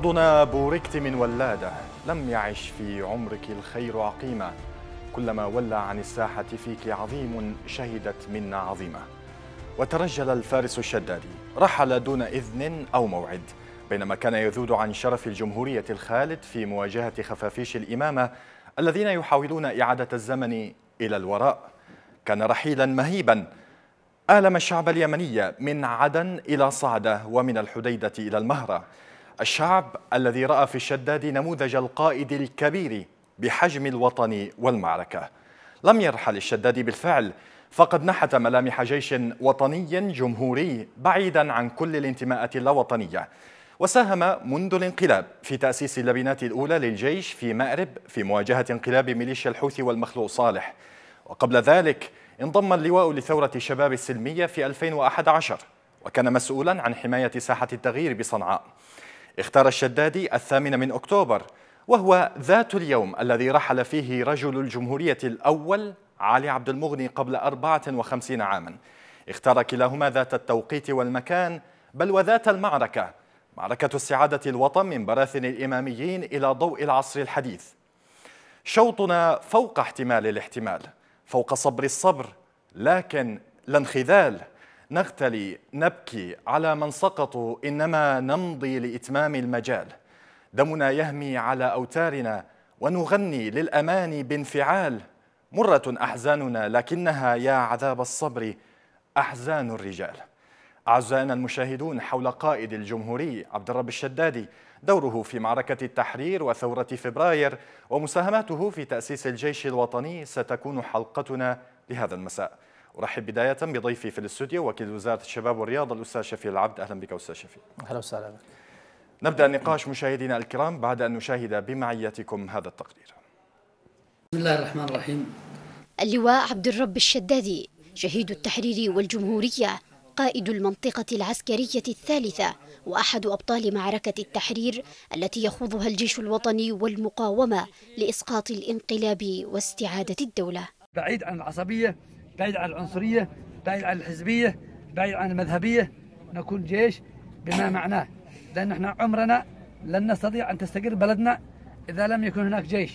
أرضنا بوركت من ولادة لم يعش في عمرك الخير عقيمة كلما ولى عن الساحة فيك عظيم شهدت منا عظيمة وترجل الفارس الشدادي رحل دون إذن أو موعد بينما كان يذود عن شرف الجمهورية الخالد في مواجهة خفافيش الإمامة الذين يحاولون إعادة الزمن إلى الوراء كان رحيلا مهيبا ألم الشعب اليمني من عدن إلى صعدة ومن الحديدة إلى المهرة الشعب الذي رأى في الشداد نموذج القائد الكبير بحجم الوطن والمعركة لم يرحل الشداد بالفعل فقد نحت ملامح جيش وطني جمهوري بعيدا عن كل الانتماءات اللاوطنية وساهم منذ الانقلاب في تأسيس اللبنات الأولى للجيش في مأرب في مواجهة انقلاب ميليشيا الحوثي والمخلوق صالح وقبل ذلك انضم اللواء لثورة الشباب السلمية في 2011 وكان مسؤولا عن حماية ساحة التغيير بصنعاء اختار الشدادي الثامن من أكتوبر وهو ذات اليوم الذي رحل فيه رجل الجمهورية الأول علي عبد المغني قبل 54 عاما اختار كلاهما ذات التوقيت والمكان بل وذات المعركة معركة استعادة الوطن من براثن الإماميين إلى ضوء العصر الحديث شوطنا فوق احتمال الاحتمال فوق صبر الصبر لكن لا انخذال نغتلي نبكي على من سقطوا إنما نمضي لإتمام المجال دمنا يهمي على أوتارنا ونغني للأمان بانفعال مرة أحزاننا لكنها يا عذاب الصبر أحزان الرجال أعزائنا المشاهدون حول قائد الجمهوري عبد الرب الشدادي دوره في معركة التحرير وثورة فبراير ومساهماته في تأسيس الجيش الوطني ستكون حلقتنا لهذا المساء ارحب بدايه بضيفي في الاستوديو وكيل وزاره الشباب والرياضه الاستاذ شفي العبد اهلا بك استاذ شفي اهلا وسهلا بك نبدا النقاش مشاهدينا الكرام بعد ان نشاهد بمعيتكم هذا التقرير بسم الله الرحمن الرحيم اللواء عبد الرب الشدادي شهيد التحرير والجمهوريه قائد المنطقة العسكرية الثالثة وأحد أبطال معركة التحرير التي يخوضها الجيش الوطني والمقاومة لإسقاط الانقلاب واستعادة الدولة بعيد عن العصبية بعيد عن العنصرية بعيد عن الحزبية بعيد عن المذهبية نكون جيش بما معناه لأن احنا عمرنا لن نستطيع أن تستقر بلدنا إذا لم يكن هناك جيش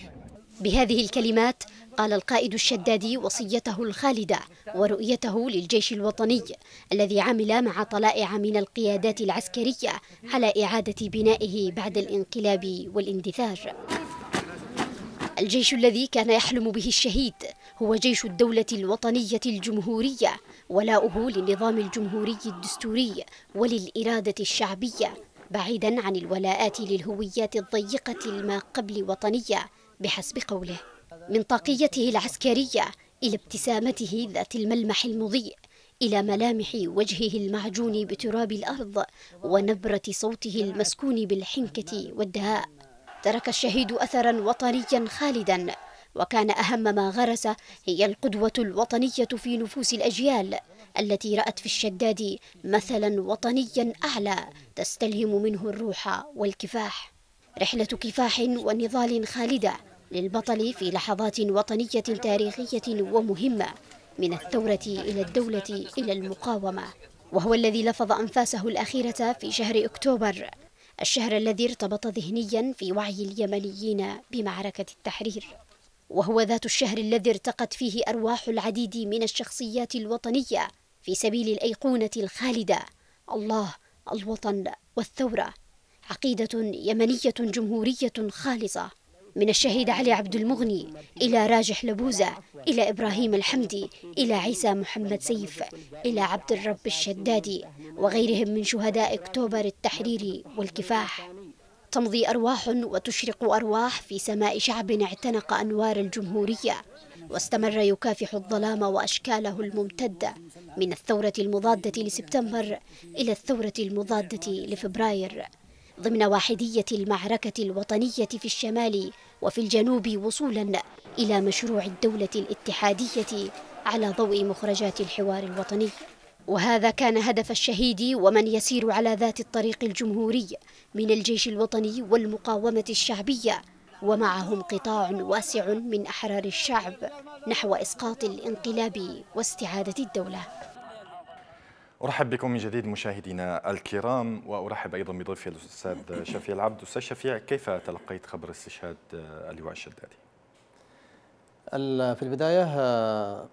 بهذه الكلمات قال القائد الشدادي وصيته الخالدة ورؤيته للجيش الوطني الذي عمل مع طلائع من القيادات العسكرية على إعادة بنائه بعد الانقلاب والاندثار الجيش الذي كان يحلم به الشهيد هو جيش الدولة الوطنية الجمهورية ولاؤه للنظام الجمهوري الدستوري وللإرادة الشعبية بعيدا عن الولاءات للهويات الضيقة الما قبل وطنية بحسب قوله من طاقيته العسكرية إلى ابتسامته ذات الملمح المضيء إلى ملامح وجهه المعجون بتراب الأرض ونبرة صوته المسكون بالحنكة والدهاء ترك الشهيد أثرا وطنيا خالدا وكان أهم ما غرس هي القدوة الوطنية في نفوس الأجيال التي رأت في الشداد مثلا وطنيا أعلى تستلهم منه الروح والكفاح رحلة كفاح ونضال خالدة للبطل في لحظات وطنية تاريخية ومهمة من الثورة إلى الدولة إلى المقاومة وهو الذي لفظ أنفاسه الأخيرة في شهر أكتوبر الشهر الذي ارتبط ذهنيا في وعي اليمنيين بمعركة التحرير وهو ذات الشهر الذي ارتقت فيه أرواح العديد من الشخصيات الوطنية في سبيل الأيقونة الخالدة الله الوطن والثورة عقيدة يمنية جمهورية خالصة من الشهيد علي عبد المغني إلى راجح لبوزة إلى إبراهيم الحمدي إلى عيسى محمد سيف إلى عبد الرب الشدادي وغيرهم من شهداء أكتوبر التحرير والكفاح تمضي أرواح وتشرق أرواح في سماء شعب اعتنق أنوار الجمهورية واستمر يكافح الظلام وأشكاله الممتدة من الثورة المضادة لسبتمبر إلى الثورة المضادة لفبراير ضمن واحدية المعركة الوطنية في الشمال وفي الجنوب وصولا إلى مشروع الدولة الاتحادية على ضوء مخرجات الحوار الوطني وهذا كان هدف الشهيد ومن يسير على ذات الطريق الجمهوري من الجيش الوطني والمقاومة الشعبية ومعهم قطاع واسع من أحرار الشعب نحو إسقاط الانقلاب واستعادة الدولة ارحب بكم من جديد مشاهدينا الكرام وارحب ايضا بضيفي الاستاذ شفيع العبد استاذ شفيع كيف تلقيت خبر استشهاد اللواء الشدادي في البدايه آه،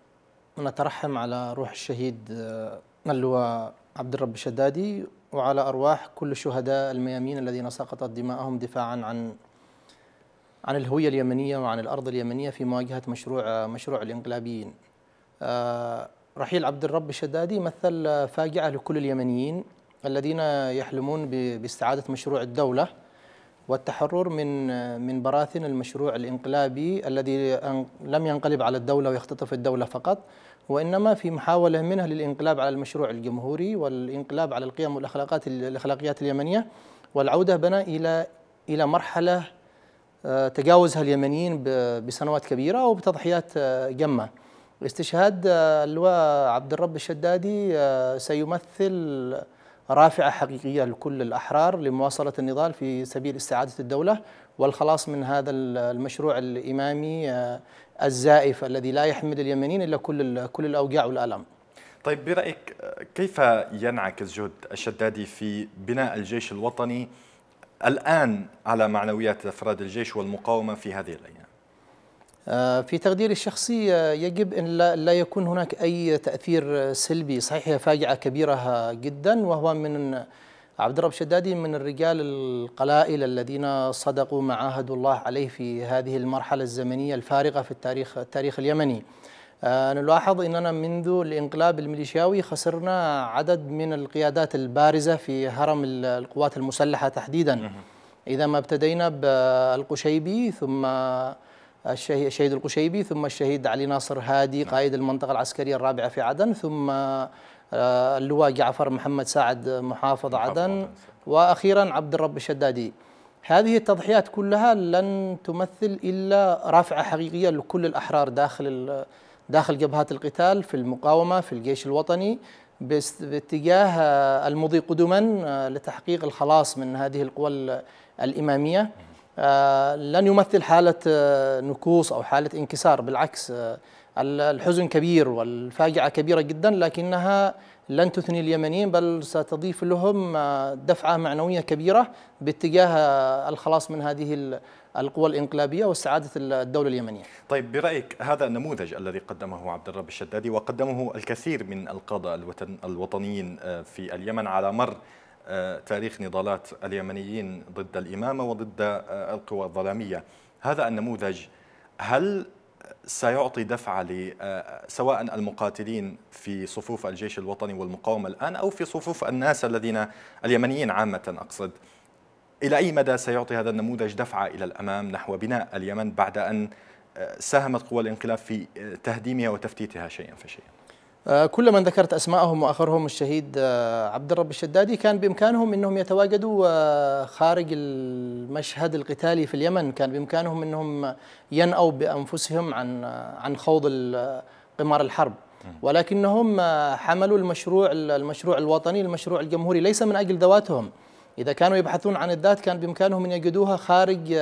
نترحم على روح الشهيد آه، اللواء عبد الرب الشدادي وعلى ارواح كل الشهداء الميامين الذين سقطت دماءهم دفاعا عن عن الهويه اليمنيه وعن الارض اليمنيه في مواجهه مشروع آه، مشروع الانقلابيين رحيل عبد الرب الشدادي مثل فاجعة لكل اليمنيين الذين يحلمون باستعادة مشروع الدولة والتحرر من من براثن المشروع الانقلابي الذي لم ينقلب على الدولة ويختطف الدولة فقط وإنما في محاولة منه للانقلاب على المشروع الجمهوري والانقلاب على القيم والأخلاقات الأخلاقيات اليمنية والعودة بنا إلى إلى مرحلة آه، تجاوزها اليمنيين بسنوات كبيرة وبتضحيات آه، جمة استشهاد آه، اللواء عبد الرب الشدادي آه، سيمثل رافعة حقيقية لكل الأحرار لمواصلة النضال في سبيل استعادة الدولة والخلاص من هذا المشروع الإمامي آه، الزائف الذي لا يحمل اليمنيين إلا كل كل الأوجاع والآلام. طيب برأيك كيف ينعكس جهد الشدادي في بناء الجيش الوطني الآن على معنويات أفراد الجيش والمقاومة في هذه الأيام؟ آه، في تقديري الشخصي آه، يجب أن لا يكون هناك أي تأثير سلبي صحيح هي فاجعة كبيرة جدا وهو من عبد الرب شدادي من الرجال القلائل الذين صدقوا ما عاهدوا الله عليه في هذه المرحلة الزمنية الفارقة في التاريخ التاريخ اليمني آه، نلاحظ أننا منذ الانقلاب الميليشياوي خسرنا عدد من القيادات البارزة في هرم القوات المسلحة تحديدا إذا ما ابتدينا بالقشيبي ثم الشهيد القشيبي ثم الشهيد علي ناصر هادي نعم. قائد المنطقة العسكرية الرابعة في عدن ثم آه، اللواء جعفر محمد سعد محافظ عدن وأخيرا عبد الرب الشدادي هذه التضحيات كلها لن تمثل إلا رافعة حقيقية لكل الأحرار داخل داخل جبهات القتال في المقاومة في الجيش الوطني باتجاه آه، المضي قدما آه، لتحقيق الخلاص من هذه القوى الإمامية آه، لن يمثل حالة آه، نكوص أو حالة انكسار بالعكس آه، الحزن كبير والفاجعة كبيرة جدا لكنها لن تثني اليمنيين بل ستضيف لهم دفعة معنوية كبيرة باتجاه الخلاص من هذه القوى الانقلابية واستعادة الدولة اليمنية طيب برأيك هذا النموذج الذي قدمه عبد الرب الشدادي وقدمه الكثير من القادة الوطنيين في اليمن على مر تاريخ نضالات اليمنيين ضد الإمامة وضد آه، القوى الظلامية هذا النموذج هل سيعطي دفعة آه، سواء المقاتلين في صفوف الجيش الوطني والمقاومة الآن أو في صفوف الناس الذين اليمنيين عامة أقصد إلى أي مدى سيعطي هذا النموذج دفعة إلى الأمام نحو بناء اليمن بعد أن آه، ساهمت قوى الانقلاب في تهديمها وتفتيتها شيئا فشيئا آه، كل من ذكرت أسماءهم وآخرهم الشهيد آه، عبد الرب الشدادي كان بإمكانهم أنهم يتواجدوا آه، خارج المشهد القتالي في اليمن كان بإمكانهم أنهم ينأوا بأنفسهم عن عن خوض قمار الحرب ولكنهم حملوا المشروع المشروع الوطني المشروع الجمهوري ليس من أجل ذواتهم إذا كانوا يبحثون عن الذات كان بإمكانهم أن يجدوها خارج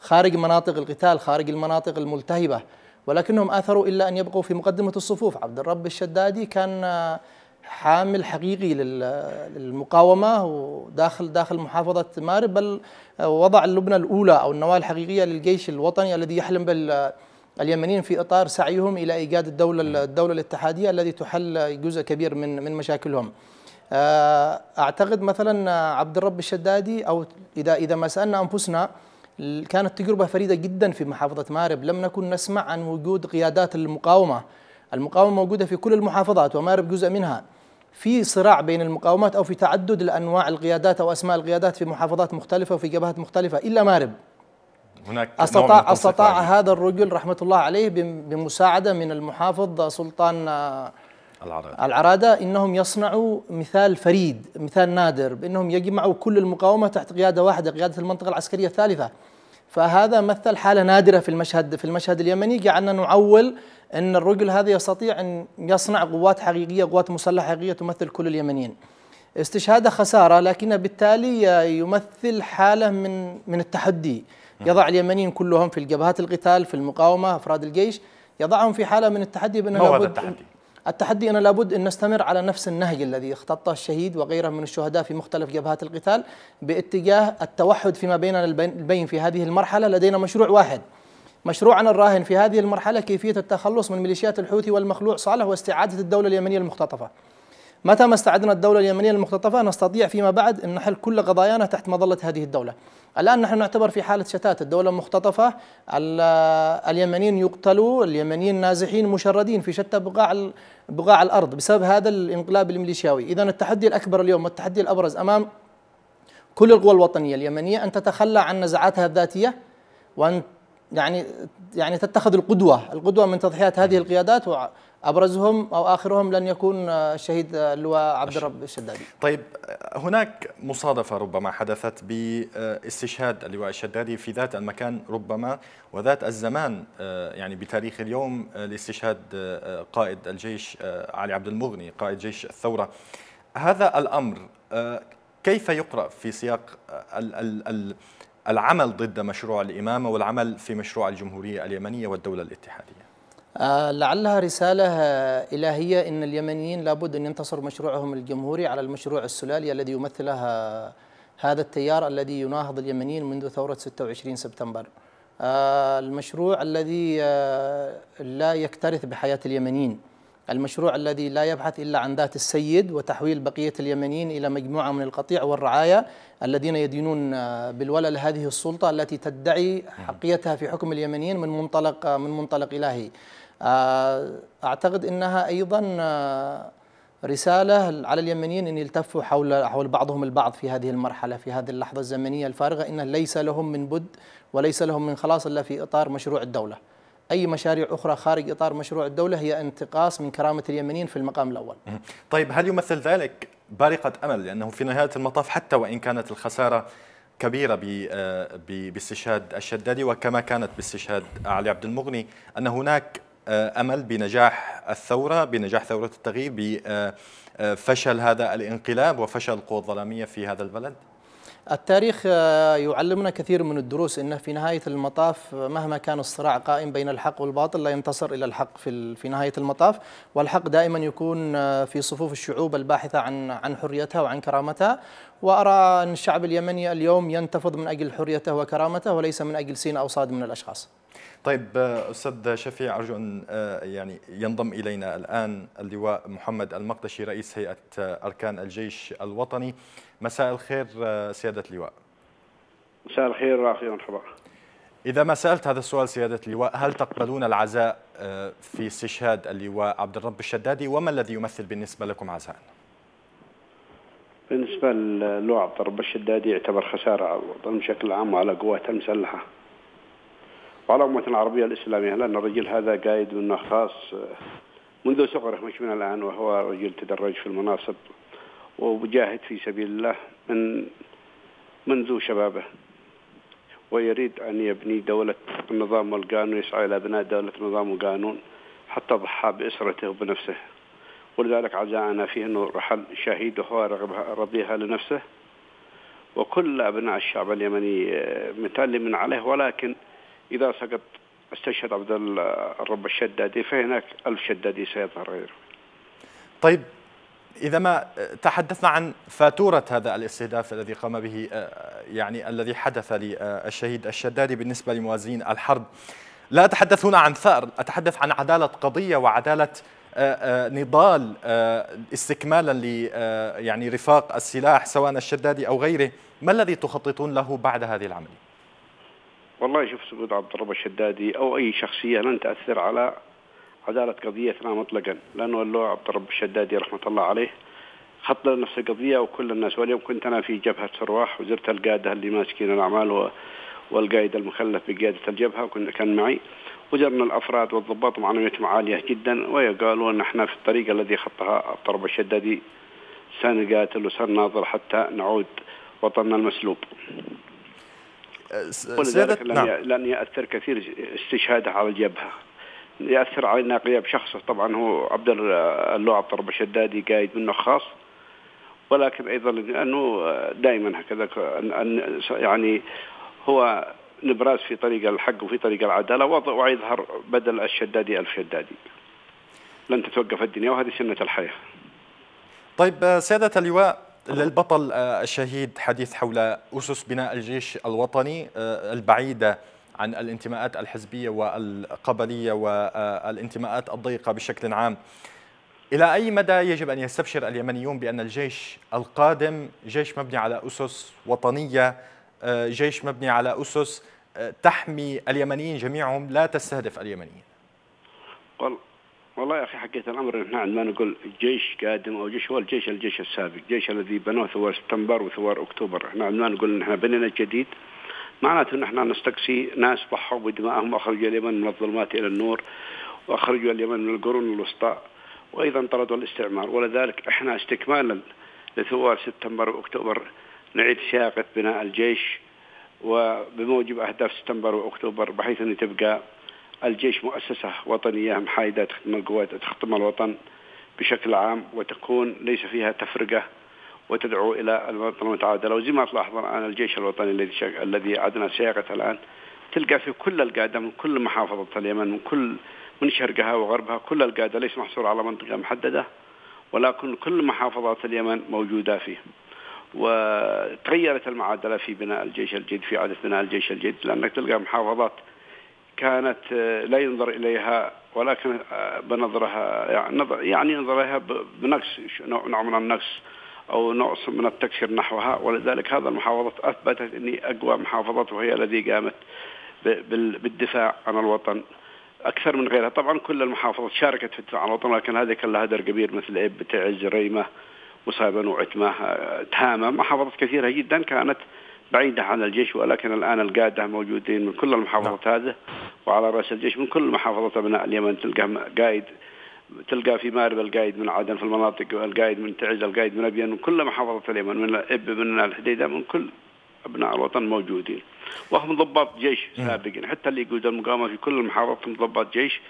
خارج مناطق القتال خارج المناطق الملتهبة ولكنهم آثروا إلا أن يبقوا في مقدمة الصفوف عبد الرب الشدادي كان آه، حامل حقيقي للمقاومة وداخل داخل محافظة مارب بل آه، وضع اللبنة الأولى أو النواة الحقيقية للجيش الوطني الذي يحلم بال اليمنيين في اطار سعيهم الى ايجاد الدوله الدوله الاتحاديه الذي تحل جزء كبير من من مشاكلهم. آه، اعتقد مثلا عبد الرب الشدادي او اذا اذا ما سالنا انفسنا كانت تجربة فريدة جدا في محافظة مارب لم نكن نسمع عن وجود قيادات المقاومة المقاومة موجودة في كل المحافظات ومارب جزء منها في صراع بين المقاومات أو في تعدد الأنواع القيادات أو أسماء القيادات في محافظات مختلفة وفي جبهات مختلفة إلا مارب هناك استطاع استطاع هذا الرجل رحمه الله عليه بمساعده من المحافظ سلطان آه، العرادة العرادة إنهم يصنعوا مثال فريد مثال نادر بأنهم يجمعوا كل المقاومة تحت قيادة واحدة قيادة المنطقة العسكرية الثالثة فهذا مثل حالة نادرة في المشهد في المشهد اليمني جعلنا نعول أن الرجل هذا يستطيع أن يصنع قوات حقيقية قوات مسلحة حقيقية تمثل كل اليمنيين استشهاده خسارة لكن بالتالي يمثل حالة من من التحدي يضع اليمنيين كلهم في الجبهات القتال في المقاومة أفراد الجيش يضعهم في حالة من التحدي بأنه لابد التحدي التحدي أنا لابد أن نستمر على نفس النهج الذي اختطه الشهيد وغيره من الشهداء في مختلف جبهات القتال باتجاه التوحد فيما بيننا البين في هذه المرحلة لدينا مشروع واحد مشروعنا الراهن في هذه المرحلة كيفية التخلص من ميليشيات الحوثي والمخلوع صالح واستعادة الدولة اليمنية المختطفة متى ما استعدنا الدولة اليمنية المختطفة نستطيع فيما بعد أن نحل كل قضايانا تحت مظلة هذه الدولة الآن نحن نعتبر في حالة شتات الدولة مختطفة اليمنيين يقتلوا اليمنيين نازحين مشردين في شتى بقاع بقاع الأرض بسبب هذا الانقلاب الميليشياوي إذا التحدي الأكبر اليوم والتحدي الأبرز أمام كل القوى الوطنية اليمنية أن تتخلى عن نزعاتها الذاتية وأن يعني يعني تتخذ القدوة القدوة من تضحيات هذه القيادات ابرزهم او اخرهم لن يكون آه، الشهيد آه، اللواء عبد الرب الشدادي. طيب هناك مصادفه ربما حدثت باستشهاد آه، اللواء الشدادي في ذات المكان ربما وذات الزمان يعني بتاريخ اليوم لاستشهاد قائد الجيش علي عبد المغني قائد جيش الثوره. هذا الامر كيف يقرا في سياق ال ال ال العمل ضد مشروع الامامه والعمل في مشروع الجمهوريه اليمنيه والدوله الاتحاديه؟ آه، لعلها رسالة آه، إلهية أن اليمنيين لابد أن ينتصر مشروعهم الجمهوري على المشروع السلالي الذي يمثله هذا التيار الذي يناهض اليمنيين منذ ثورة 26 سبتمبر آه، المشروع الذي لا يكترث بحياة اليمنيين المشروع الذي لا يبحث إلا عن ذات السيد وتحويل بقية اليمنيين إلى مجموعة من القطيع والرعاية الذين يدينون بالولاء لهذه السلطة التي تدعي حقيتها في حكم اليمنيين من منطلق من منطلق إلهي آه، اعتقد انها ايضا آه، رساله على اليمنيين ان يلتفوا حول حول بعضهم البعض في هذه المرحله في هذه اللحظه الزمنيه الفارغه ان ليس لهم من بد وليس لهم من خلاص الا في اطار مشروع الدوله. اي مشاريع اخرى خارج اطار مشروع الدوله هي انتقاص من كرامه اليمنيين في المقام الاول. طيب هل يمثل ذلك بارقه امل لانه في نهايه المطاف حتى وان كانت الخساره كبيرة آه، باستشهاد الشدادي وكما كانت باستشهاد علي عبد المغني أن هناك آه، امل بنجاح الثوره بنجاح ثوره التغيير بفشل هذا الانقلاب وفشل القوى الظلاميه في هذا البلد التاريخ آه، يعلمنا كثير من الدروس انه في نهايه المطاف آه، مهما كان الصراع قائم بين الحق والباطل لا ينتصر الى الحق في في نهايه المطاف والحق دائما يكون آه، في صفوف الشعوب الباحثه عن عن حريتها وعن كرامتها وارى ان الشعب اليمني اليوم ينتفض من اجل حريته وكرامته وليس من اجل سين او صاد من الاشخاص. طيب استاذ شفيع ارجو ان يعني ينضم الينا الان اللواء محمد المقدشي رئيس هيئه اركان الجيش الوطني. مساء الخير آه، سيادة اللواء مساء الخير رافي مرحبا إذا ما سألت هذا السؤال سيادة اللواء هل تقبلون العزاء آه، في استشهاد اللواء عبد الرب الشدادي وما الذي يمثل بالنسبة لكم عزاء؟ بالنسبة للواء عبد الرب الشدادي يعتبر خسارة على الوطن بشكل عام وعلى قوات المسلحة وعلى أمة العربية الإسلامية لأن الرجل هذا قائد من خاص آه، منذ صغره مش من الآن وهو رجل تدرج في المناصب ومجاهد في سبيل الله من منذ شبابه ويريد أن يبني دولة النظام والقانون يسعى إلى بناء دولة نظام وقانون حتى ضحى بأسرته وبنفسه ولذلك عزاءنا فيه أنه رحل شهيد وهو ربيها لنفسه وكل أبناء الشعب اليمني آه، متألم من عليه ولكن إذا سقط استشهد عبد الرب الشدادي فهناك ألف شدادي سيظهر غيره طيب إذا ما تحدثنا عن فاتورة هذا الاستهداف الذي قام به آه، يعني الذي حدث للشهيد الشدادي بالنسبة لموازين الحرب لا أتحدث هنا عن ثأر أتحدث عن عدالة قضية وعدالة آه، آه، نضال استكمالا ل يعني رفاق السلاح سواء الشدادي أو غيره ما الذي تخططون له بعد هذه العملية؟ والله شوف سعود عبد الرب الشدادي أو أي شخصية لن تأثر على عدالت قضيتنا مطلقا لانه اللواء عبد الرب الشدادي رحمه الله عليه خط لنا نفس القضيه وكل الناس واليوم كنت انا في جبهه سرواح وزرت القاده اللي ماسكين الاعمال والقائد المخلف بقياده الجبهه وكنت كان معي وزرنا الافراد والضباط معنويتهم عاليه جدا ويقالوا ان احنا في الطريق الذي خطها عبد الرب الشدادي سنقاتل وسنناظر حتى نعود وطننا المسلوب أه، نعم لن يأثر كثير استشهاده على الجبهة ياثر علينا غياب شخصه طبعا هو عبد اللواء الرب الشدادي قايد منه خاص ولكن ايضا لانه دائما هكذا أن يعني هو نبراز في طريق الحق وفي طريق العداله ويظهر بدل الشدادي الف شدادي. لن تتوقف الدنيا وهذه سنه الحياه. طيب آه، سياده اللواء للبطل آه، الشهيد حديث حول اسس بناء الجيش الوطني آه، البعيده عن الانتماءات الحزبية والقبلية والانتماءات الضيقة بشكل عام إلى أي مدى يجب أن يستبشر اليمنيون بأن الجيش القادم جيش مبني على أسس وطنية آه، جيش مبني على أسس آه، تحمي اليمنيين جميعهم لا تستهدف اليمنيين والله يا اخي حقيقه الامر نحن عندما نقول جيش قادم او جيش هو الجيش الجيش السابق، الجيش الذي بنوه ثوار سبتمبر وثوار اكتوبر، احنا نعم، عندما نقول نحن بنينا الجديد معناته نحن نستقصي ناس ضحوا بدمائهم واخرجوا اليمن من الظلمات الى النور واخرجوا اليمن من القرون الوسطى وايضا طردوا الاستعمار ولذلك احنا استكمالا لثوار سبتمبر واكتوبر نعيد سياقه بناء الجيش وبموجب اهداف سبتمبر واكتوبر بحيث ان تبقى الجيش مؤسسه وطنيه محايده تخدم القوات تخدم الوطن بشكل عام وتكون ليس فيها تفرقه وتدعو الى المتعادله وزي ما تلاحظون الان الجيش الوطني الذي الذي عدنا سياقته الان تلقى في كل القاده من كل محافظه اليمن من كل من شرقها وغربها كل القاده ليس محصور على منطقه محدده ولكن كل محافظات اليمن موجوده فيه. وتغيرت المعادله في بناء الجيش الجديد في اعاده بناء الجيش الجديد لانك تلقى محافظات كانت آه، لا ينظر اليها ولكن آه، بنظرها يعني ينظر يعني اليها بنقص نوع من النقص أو نقص من التكشير نحوها ولذلك هذا المحافظات أثبتت أن أقوى محافظات وهي الذي قامت بالدفاع عن الوطن أكثر من غيرها طبعا كل المحافظات شاركت في الدفاع عن الوطن لكن هذه كان لها دور كبير مثل عب تعز ريمة وصابن وعتمة تهامة محافظات كثيرة جدا كانت بعيدة عن الجيش ولكن الآن القادة موجودين من كل المحافظات نعم. هذه وعلى رأس الجيش من كل محافظات أبناء اليمن تلقى قائد تلقى في مارب القايد من عدن في المناطق القايد من تعز القايد من ابين من كل محافظه اليمن من الاب من الحديده من كل ابناء الوطن موجودين وهم ضباط جيش سابقين حتى اللي يقود المقاومه في كل المحافظات هم ضباط جيش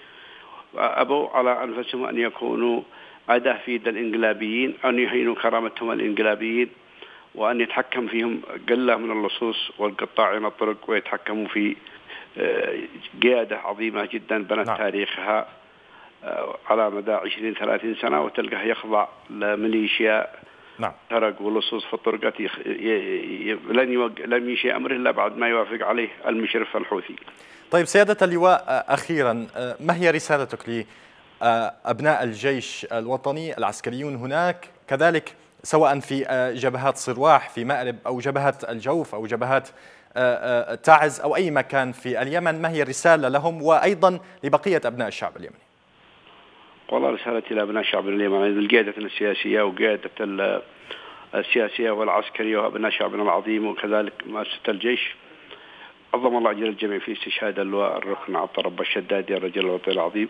ابوا على انفسهم ان يكونوا اداه في يد الانقلابيين ان يهينوا كرامتهم الانقلابيين وان يتحكم فيهم قله من اللصوص والقطاعين الطرق ويتحكموا في آه، قياده عظيمه جدا بنت نعم. تاريخها آه، على مدى 20 30 سنه وتلقاه يخضع لميليشيا نعم ترق ولصوص في الطرقات يخ... ي... ي... لن يوق... لم يشي امره الا بعد ما يوافق عليه المشرف الحوثي. طيب سياده اللواء آه، اخيرا آه، ما هي رسالتك لابناء الجيش الوطني العسكريون هناك كذلك سواء في جبهات صرواح في مأرب او جبهه الجوف او جبهات تعز او اي مكان في اليمن ما هي الرساله لهم وايضا لبقيه ابناء الشعب اليمني؟ والله رسالتي لابناء شعب اليمن يعني القياده السياسيه وقياده السياسيه والعسكريه وابناء شعبنا العظيم وكذلك مؤسسه الجيش عظم الله اجر الجميع في استشهاد اللواء الركن عبد الرب الشدادي الرجل الوطني العظيم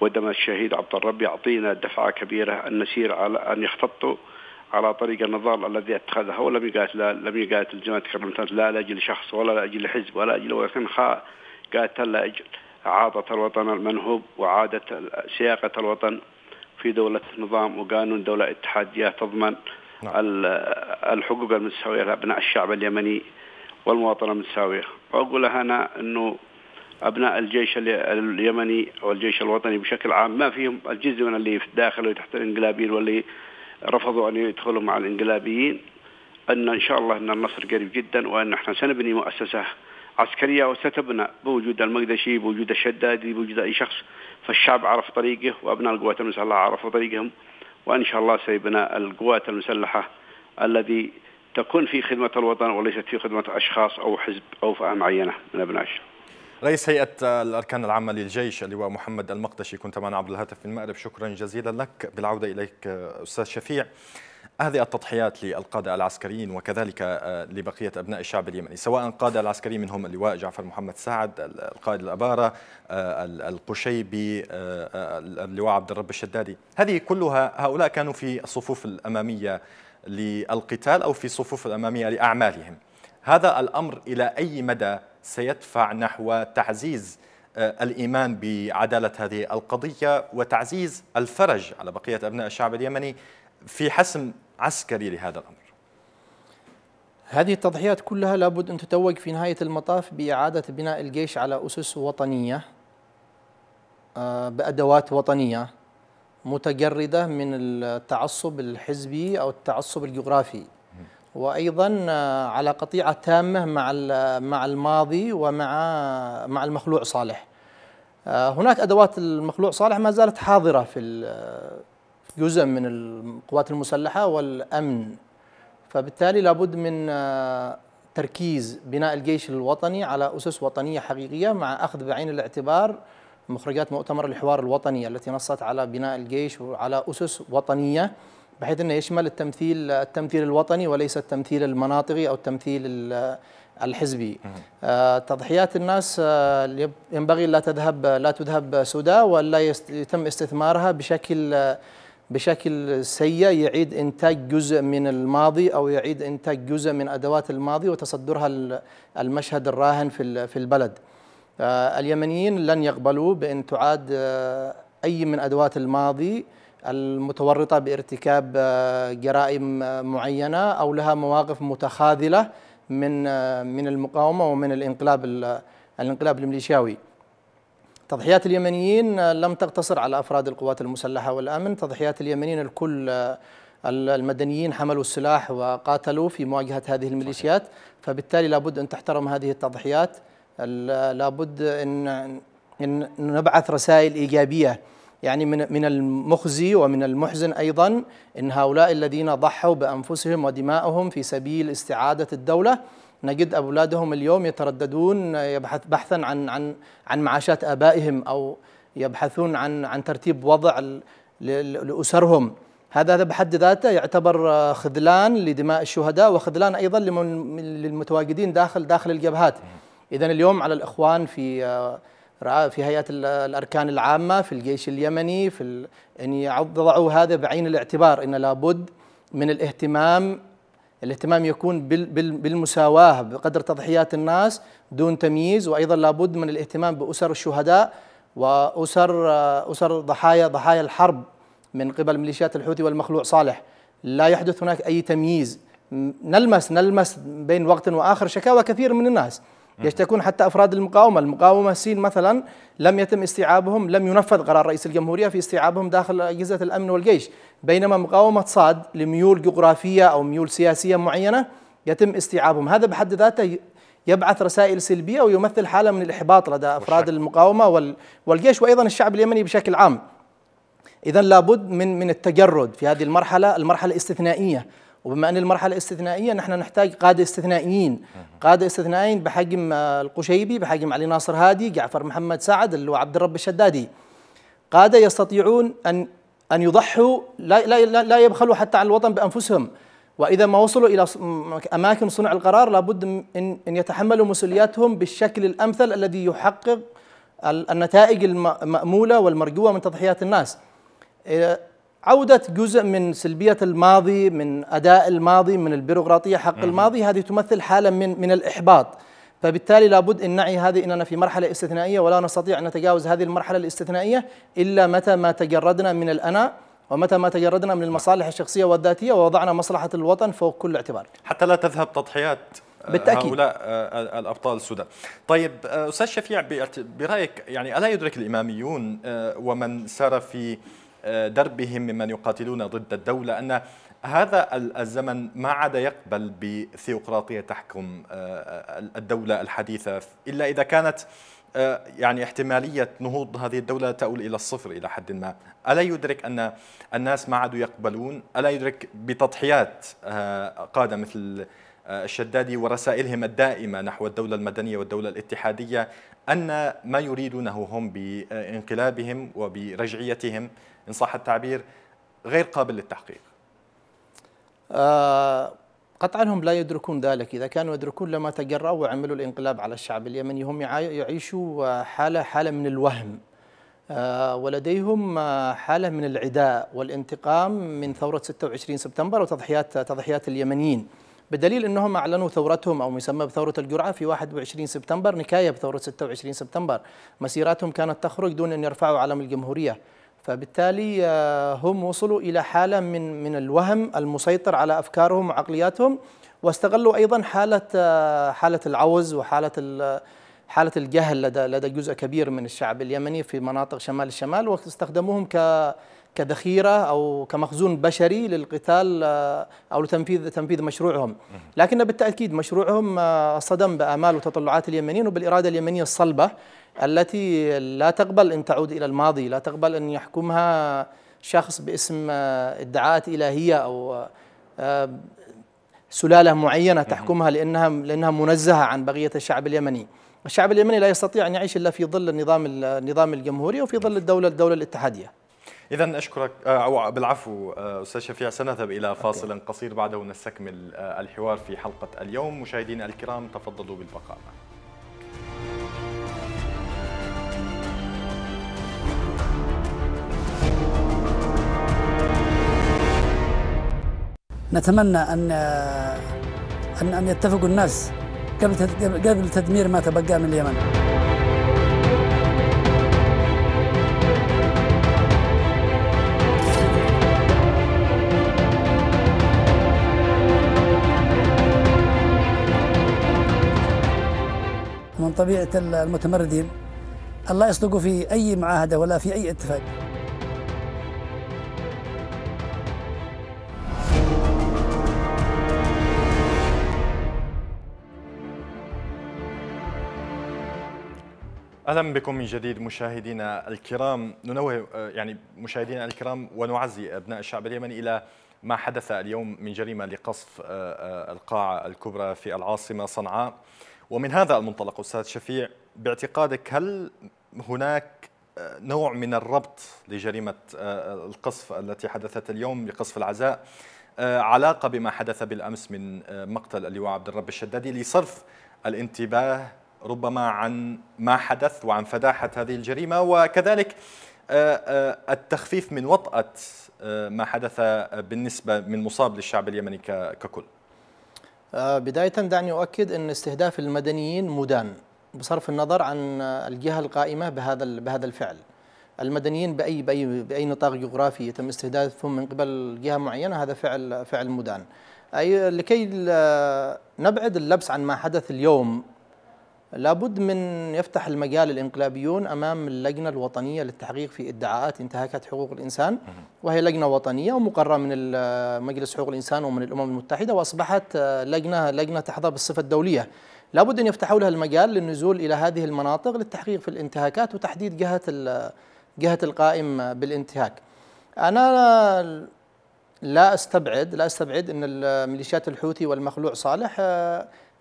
ودم الشهيد عبد الرب يعطينا دفعه كبيره ان نسير على ان يختطوا على طريق النضال الذي اتخذه ولم يقاتل لم يقاتل زي ما تكرمت لا لاجل شخص ولا لاجل حزب ولا لاجل ولكن قاتل لاجل عاطة الوطن المنهوب وعادة سياقة الوطن في دولة نظام وقانون دولة اتحادية تضمن نعم. الحقوق المتساوية لأبناء الشعب اليمني والمواطنة المتساوية وأقولها أنا أنه أبناء الجيش اليمني أو الجيش الوطني بشكل عام ما فيهم الجزء من اللي في داخلوا تحت الانقلابيين واللي رفضوا أن يدخلوا مع الانقلابيين أن إن شاء الله أن النصر قريب جدا وأن احنا سنبني مؤسسة عسكرية أو ستبنى بوجود المقدشي بوجود الشدادي بوجود أي شخص فالشعب عرف طريقه وأبناء القوات المسلحة عرفوا طريقهم وإن شاء الله سيبنى القوات المسلحة الذي تكون في خدمة الوطن وليست في خدمة أشخاص أو حزب أو فئة معينة من أبناء الشعب رئيس هيئة الأركان العامة للجيش اللواء محمد المقدشي كنت معنا عبر الهاتف من المأرب شكرا جزيلا لك بالعودة إليك أستاذ شفيع هذه التضحيات للقادة العسكريين وكذلك آه، لبقية أبناء الشعب اليمني سواء القادة العسكريين منهم اللواء جعفر محمد سعد القائد الأبارة آه، القشيبي آه، اللواء عبد الرب الشدادي هذه كلها هؤلاء كانوا في الصفوف الأمامية للقتال أو في الصفوف الأمامية لأعمالهم هذا الأمر إلى أي مدى سيدفع نحو تعزيز الإيمان بعدالة هذه القضية وتعزيز الفرج على بقية أبناء الشعب اليمني في حسم عسكري لهذا الأمر هذه التضحيات كلها لابد أن تتوج في نهاية المطاف بإعادة بناء الجيش على أسس وطنية آه، بأدوات وطنية متجردة من التعصب الحزبي أو التعصب الجغرافي وايضا آه، على قطيعه تامه مع مع الماضي ومع مع المخلوع صالح. آه، هناك ادوات المخلوع صالح ما زالت حاضره في جزء من القوات المسلحة والأمن فبالتالي لابد من آه، تركيز بناء الجيش الوطني على أسس وطنية حقيقية مع أخذ بعين الاعتبار مخرجات مؤتمر الحوار الوطني التي نصت على بناء الجيش وعلى أسس وطنية بحيث أنه يشمل التمثيل التمثيل الوطني وليس التمثيل المناطقي أو التمثيل الحزبي آه، تضحيات الناس آه، ينبغي لا تذهب لا تذهب سدى ولا يتم استثمارها بشكل بشكل سيء يعيد إنتاج جزء من الماضي أو يعيد إنتاج جزء من أدوات الماضي وتصدرها المشهد الراهن في البلد آه، اليمنيين لن يقبلوا بأن تعاد آه، أي من أدوات الماضي المتورطة بارتكاب آه، جرائم معينة أو لها مواقف متخاذلة من من المقاومة ومن الانقلاب الانقلاب الميليشياوي تضحيات اليمنيين لم تقتصر على أفراد القوات المسلحة والأمن تضحيات اليمنيين الكل المدنيين حملوا السلاح وقاتلوا في مواجهة هذه الميليشيات فبالتالي لابد أن تحترم هذه التضحيات لابد أن, إن نبعث رسائل إيجابية يعني من من المخزي ومن المحزن ايضا ان هؤلاء الذين ضحوا بانفسهم ودمائهم في سبيل استعاده الدوله نجد أولادهم اليوم يترددون يبحث بحثا عن عن عن معاشات آبائهم أو يبحثون عن عن ترتيب وضع لأسرهم هذا هذا بحد ذاته يعتبر آه، خذلان لدماء الشهداء وخذلان أيضا للمتواجدين داخل داخل الجبهات إذا اليوم على الإخوان في آه، في هيئات الأركان العامة في الجيش اليمني في أن يضعوا هذا بعين الاعتبار أن لابد من الاهتمام الاهتمام يكون بالمساواة بقدر تضحيات الناس دون تمييز وأيضا لابد من الاهتمام بأسر الشهداء وأسر أسر ضحايا ضحايا الحرب من قبل ميليشيات الحوثي والمخلوع صالح لا يحدث هناك أي تمييز نلمس نلمس بين وقت وآخر شكاوى كثير من الناس يشتكون حتى أفراد المقاومة المقاومة سين مثلا لم يتم استيعابهم لم ينفذ قرار رئيس الجمهورية في استيعابهم داخل أجهزة الأمن والجيش بينما مقاومة صاد لميول جغرافية أو ميول سياسية معينة يتم استيعابهم هذا بحد ذاته يبعث رسائل سلبية ويمثل حالة من الإحباط لدى أفراد المقاومة والجيش وأيضا الشعب اليمني بشكل عام إذا لابد من من التجرد في هذه المرحلة المرحلة الاستثنائية وبما أن المرحلة استثنائية نحن نحتاج قادة استثنائيين قادة استثنائيين بحجم القشيبي بحجم علي ناصر هادي جعفر محمد سعد اللي هو عبد الرب الشدادي قادة يستطيعون أن أن يضحوا لا, لا, لا يبخلوا حتى عن الوطن بأنفسهم وإذا ما وصلوا إلى أماكن صنع القرار لابد أن يتحملوا مسؤولياتهم بالشكل الأمثل الذي يحقق النتائج المأمولة والمرجوة من تضحيات الناس عودة جزء من سلبية الماضي من أداء الماضي من البيروقراطية حق الماضي هذه تمثل حالة من من الإحباط فبالتالي لابد ان نعي هذه اننا في مرحله استثنائيه ولا نستطيع ان نتجاوز هذه المرحله الاستثنائيه الا متى ما تجردنا من الانا ومتى ما تجردنا من المصالح الشخصيه والذاتيه ووضعنا مصلحه الوطن فوق كل اعتبار. حتى لا تذهب تضحيات آه، بالتاكيد هؤلاء آه، آه، الابطال السودان طيب استاذ شفيع برايك يعني الا يدرك الاماميون ومن سار في دربهم ممن يقاتلون ضد الدولة أن هذا الزمن ما عاد يقبل بثيوقراطية تحكم آه، آه، الدولة الحديثة إلا إذا كانت آه، يعني احتمالية نهوض هذه الدولة تؤول إلى الصفر إلى حد ما ألا يدرك أن الناس ما عادوا يقبلون ألا يدرك بتضحيات قادة مثل آه، الشدادي ورسائلهم الدائمة نحو الدولة المدنية والدولة الاتحادية أن ما يريدونه هم بانقلابهم وبرجعيتهم إن صح التعبير غير قابل للتحقيق آه قطعا هم لا يدركون ذلك إذا كانوا يدركون لما تجرأوا وعملوا الانقلاب على الشعب اليمني هم يعيشوا حالة حالة من الوهم آه، ولديهم آه، حالة من العداء والانتقام من ثورة 26 سبتمبر وتضحيات تضحيات اليمنيين بدليل انهم اعلنوا ثورتهم او يسمى بثوره الجرعه في 21 سبتمبر نكايه بثوره 26 سبتمبر، مسيراتهم كانت تخرج دون ان يرفعوا علم الجمهوريه، فبالتالي آه، هم وصلوا الى حاله من من الوهم المسيطر على افكارهم وعقلياتهم واستغلوا ايضا حاله آه، حاله العوز وحاله حاله الجهل لدى لدى جزء كبير من الشعب اليمني في مناطق شمال الشمال واستخدموهم ك كذخيره او كمخزون بشري للقتال آه، او لتنفيذ تنفيذ مشروعهم، لكن بالتاكيد مشروعهم آه، صدم بامال وتطلعات اليمنيين وبالاراده اليمنيه الصلبه التي لا تقبل ان تعود الى الماضي، لا تقبل ان يحكمها شخص باسم آه، ادعاءات الهيه او سلاله معينه تحكمها لانها لانها منزهه عن بقيه الشعب اليمني. الشعب اليمني لا يستطيع ان يعيش الا في ظل النظام النظام الجمهوري وفي ظل الدوله الدوله الاتحاديه. اذا اشكرك آه، او بالعفو آه، استاذ شفيع سنذهب الى فاصل أوكي. قصير بعده نستكمل آه، الحوار في حلقه اليوم مشاهدينا الكرام تفضلوا بالبقاء معنا نتمنى ان ان ان يتفقوا الناس قبل قبل تدمير ما تبقى من اليمن طبيعة المتمردين الله يصدقوا في أي معاهدة ولا في أي اتفاق اهلا بكم من جديد مشاهدينا الكرام ننوه يعني مشاهدينا الكرام ونعزي ابناء الشعب اليمني الى ما حدث اليوم من جريمه لقصف آه، آه، القاعه الكبرى في العاصمه صنعاء ومن هذا المنطلق أستاذ شفيع باعتقادك هل هناك آه، نوع من الربط لجريمة آه، القصف التي حدثت اليوم لقصف العزاء آه، علاقة بما حدث بالأمس من مقتل اللواء عبد الرب الشدادي لصرف الانتباه ربما عن ما حدث وعن فداحة هذه الجريمة وكذلك التخفيف من وطأة ما حدث بالنسبة من مصاب للشعب اليمني ككل آه، بداية دعني أؤكد أن استهداف المدنيين مدان بصرف النظر عن الجهة القائمة بهذا بهذا الفعل. المدنيين بأي بأي بأي نطاق جغرافي يتم استهدافهم من قبل جهة معينة هذا فعل فعل مدان. أي لكي نبعد اللبس عن ما حدث اليوم لابد من يفتح المجال الانقلابيون امام اللجنه الوطنيه للتحقيق في ادعاءات انتهاكات حقوق الانسان وهي لجنه وطنيه ومقرره من مجلس حقوق الانسان ومن الامم المتحده واصبحت لجنه لجنه تحظى بالصفه الدوليه لابد ان يفتحوا لها المجال للنزول الى هذه المناطق للتحقيق في الانتهاكات وتحديد جهه جهه القائم بالانتهاك انا لا استبعد لا استبعد ان الميليشيات الحوثي والمخلوع صالح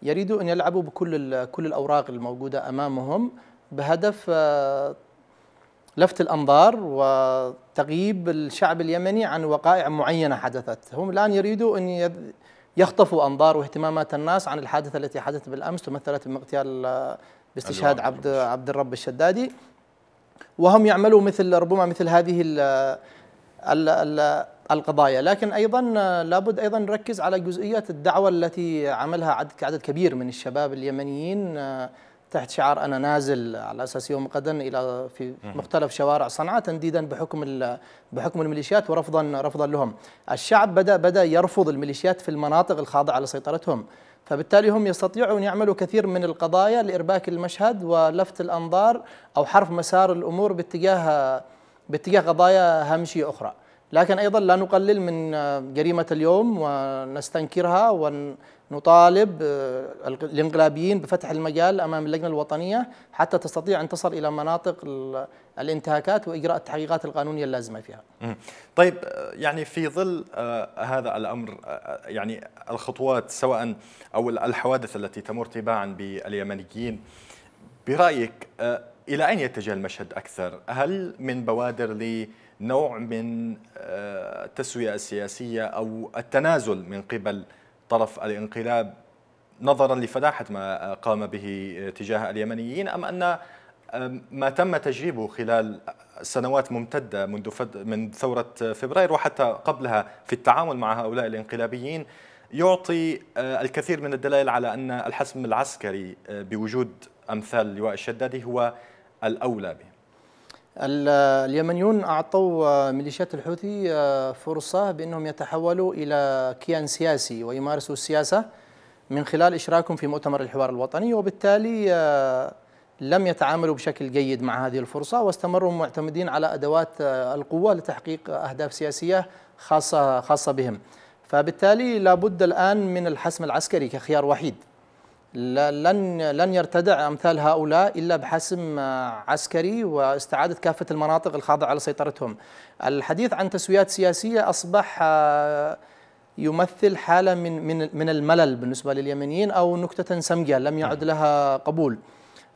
يريدوا أن يلعبوا بكل كل الأوراق الموجودة أمامهم بهدف آه، لفت الأنظار وتغييب الشعب اليمني عن وقائع معينة حدثت هم الآن يريدوا أن يخطفوا أنظار واهتمامات الناس عن الحادثة التي حدثت بالأمس تمثلت بمغتيال آه، باستشهاد عبد عبد الرب الشدادي وهم يعملوا مثل ربما مثل هذه ال ال ال القضايا لكن أيضا آه، لابد أيضا نركز على جزئية الدعوة التي عملها عدد عدد كبير من الشباب اليمنيين آه، تحت شعار أنا نازل على أساس يوم غدا إلى في مختلف شوارع صنعاء تنديدا بحكم بحكم الميليشيات ورفضا رفضا لهم الشعب بدأ بدأ يرفض الميليشيات في المناطق الخاضعة لسيطرتهم فبالتالي هم يستطيعون يعملوا كثير من القضايا لإرباك المشهد ولفت الأنظار أو حرف مسار الأمور باتجاه باتجاه قضايا هامشية أخرى لكن أيضا لا نقلل من آه، جريمة اليوم ونستنكرها ونطالب آه، الانقلابيين بفتح المجال أمام اللجنة الوطنية حتى تستطيع أن تصل إلى مناطق الانتهاكات وإجراء التحقيقات القانونية اللازمة فيها طيب آه، يعني في ظل هذا الأمر يعني الخطوات سواء أو الحوادث التي تمر تباعا باليمنيين برأيك إلى أين يتجه المشهد أكثر؟ هل من بوادر لي نوع من آه، التسوية السياسية أو التنازل من قبل طرف الانقلاب نظرا لفداحة ما قام به تجاه اليمنيين أم أن ما تم تجريبه خلال سنوات ممتدة منذ من ثورة فبراير وحتى قبلها في التعامل مع هؤلاء الانقلابيين يعطي آه، الكثير من الدلائل على أن الحسم العسكري آه، بوجود أمثال لواء الشدادي هو الأولى به اليمنيون أعطوا آه، ميليشيات الحوثي آه، فرصة بأنهم يتحولوا إلى كيان سياسي ويمارسوا السياسة من خلال إشراكهم في مؤتمر الحوار الوطني وبالتالي آه، لم يتعاملوا بشكل جيد مع هذه الفرصة واستمروا معتمدين على أدوات القوة لتحقيق أهداف سياسية خاصة خاصة بهم فبالتالي لابد الآن من الحسم العسكري كخيار وحيد لن لن يرتدع امثال هؤلاء الا بحسم عسكري واستعاده كافه المناطق الخاضعه لسيطرتهم. الحديث عن تسويات سياسيه اصبح آه، يمثل حاله من من من الملل بالنسبه لليمنيين او نكته سمجه لم يعد لها قبول.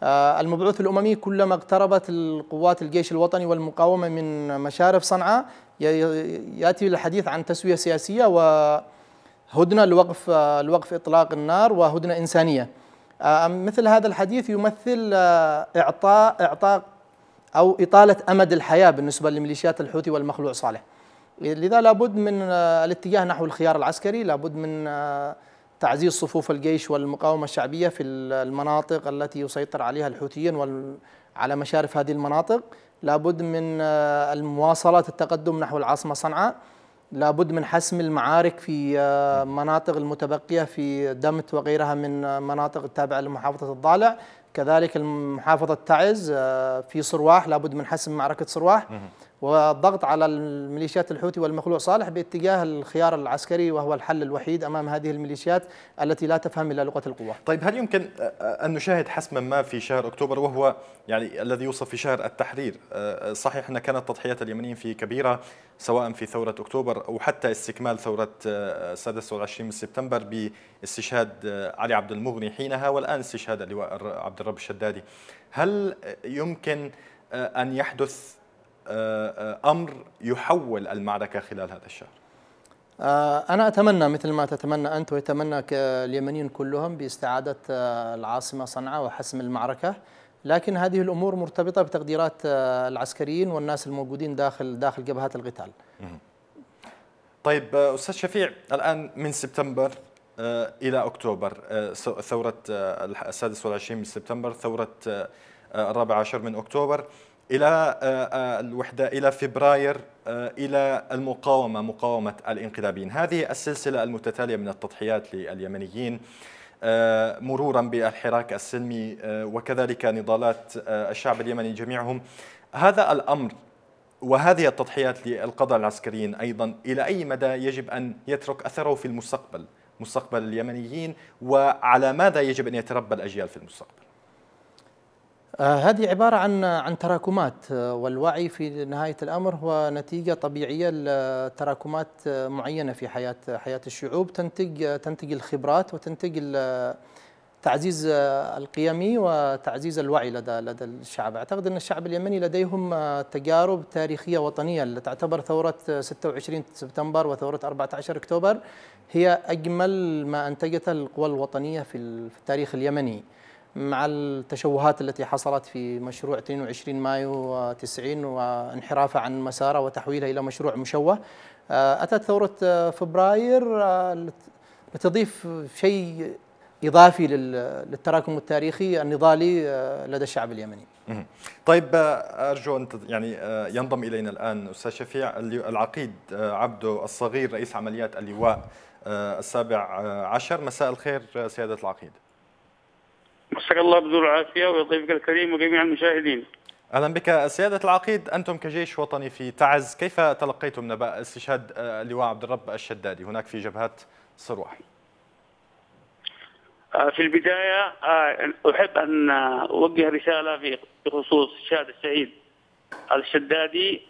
آه، المبعوث الاممي كلما اقتربت القوات الجيش الوطني والمقاومه من مشارف صنعاء ياتي الحديث عن تسويه سياسيه و هدنه لوقف لوقف اطلاق النار وهدنه انسانيه آه، مثل هذا الحديث يمثل آه، اعطاء اعطاء او اطاله امد الحياه بالنسبه لميليشيات الحوثي والمخلوع صالح لذا لابد من آه، الاتجاه نحو الخيار العسكري لابد من تعزيز صفوف الجيش والمقاومه الشعبيه في المناطق التي يسيطر عليها الحوثيين على مشارف هذه المناطق لابد من المواصله التقدم نحو العاصمه صنعاء لابد من حسم المعارك في آه، مناطق المتبقية في دمت وغيرها من آه، مناطق التابعة لمحافظة الضالع كذلك محافظة تعز آه، في صرواح لابد من حسم معركة صرواح والضغط على الميليشيات الحوثي والمخلوع صالح باتجاه الخيار العسكري وهو الحل الوحيد امام هذه الميليشيات التي لا تفهم الا لغه القوه. طيب هل يمكن ان نشاهد حسما ما في شهر اكتوبر وهو يعني الذي يوصف في شهر التحرير، آه، صحيح ان كانت تضحيات اليمنيين فيه كبيره سواء في ثوره اكتوبر او حتى استكمال ثوره 26 آه، من سبتمبر باستشهاد آه، علي عبد المغني حينها والان استشهاد اللواء عبد الرب الشدادي. هل يمكن ان يحدث آه، آه، امر يحول المعركه خلال هذا الشهر؟ آه، انا اتمنى مثل ما تتمنى انت ويتمنى اليمنيين كلهم باستعاده العاصمه صنعاء وحسم المعركه لكن هذه الامور مرتبطه بتقديرات العسكريين والناس الموجودين داخل داخل جبهات القتال. طيب استاذ شفيع الان من سبتمبر الى اكتوبر ثوره السادس والعشرين من سبتمبر ثوره الرابع عشر من اكتوبر الى آه، آه، الوحده الى فبراير آه، الى المقاومه مقاومه الانقلابيين هذه السلسله المتتاليه من التضحيات لليمنيين مرورا بالحراك السلمي وكذلك نضالات الشعب اليمني جميعهم هذا الامر وهذه التضحيات للقضاء العسكريين ايضا الى اي مدى يجب ان يترك اثره في المستقبل مستقبل اليمنيين وعلى ماذا يجب ان يتربى الاجيال في المستقبل آه، هذه عبارة عن عن تراكمات آه، والوعي في نهاية الأمر هو نتيجة طبيعية لتراكمات آه، معينة في حياة حياة الشعوب تنتج تنتج الخبرات وتنتج تعزيز القيمي وتعزيز الوعي لدى لدى الشعب، اعتقد ان الشعب اليمني لديهم تجارب تاريخيه وطنيه اللي تعتبر ثوره 26 سبتمبر وثوره 14 اكتوبر هي اجمل ما انتجته القوى الوطنيه في التاريخ اليمني. مع التشوهات التي حصلت في مشروع 22 مايو 90 وانحرافه عن مساره وتحويله الى مشروع مشوه آه، اتت ثوره آه، فبراير آه، لتضيف شيء اضافي للتراكم التاريخي النضالي لدى الشعب اليمني. طيب ارجو ان يعني ينضم الينا الان استاذ شفيع العقيد عبده الصغير رئيس عمليات اللواء السابع عشر مساء الخير سياده العقيد. مساك الله بذور والعافيه ويضيفك الكريم وجميع المشاهدين اهلا بك سياده العقيد انتم كجيش وطني في تعز كيف تلقيتم نبأ استشهاد آه، اللواء عبد الرب الشدادي هناك في جبهات صروح آه، في البداية آه، أحب أن أوجه رسالة في بخصوص شهادة الشهيد الشدادي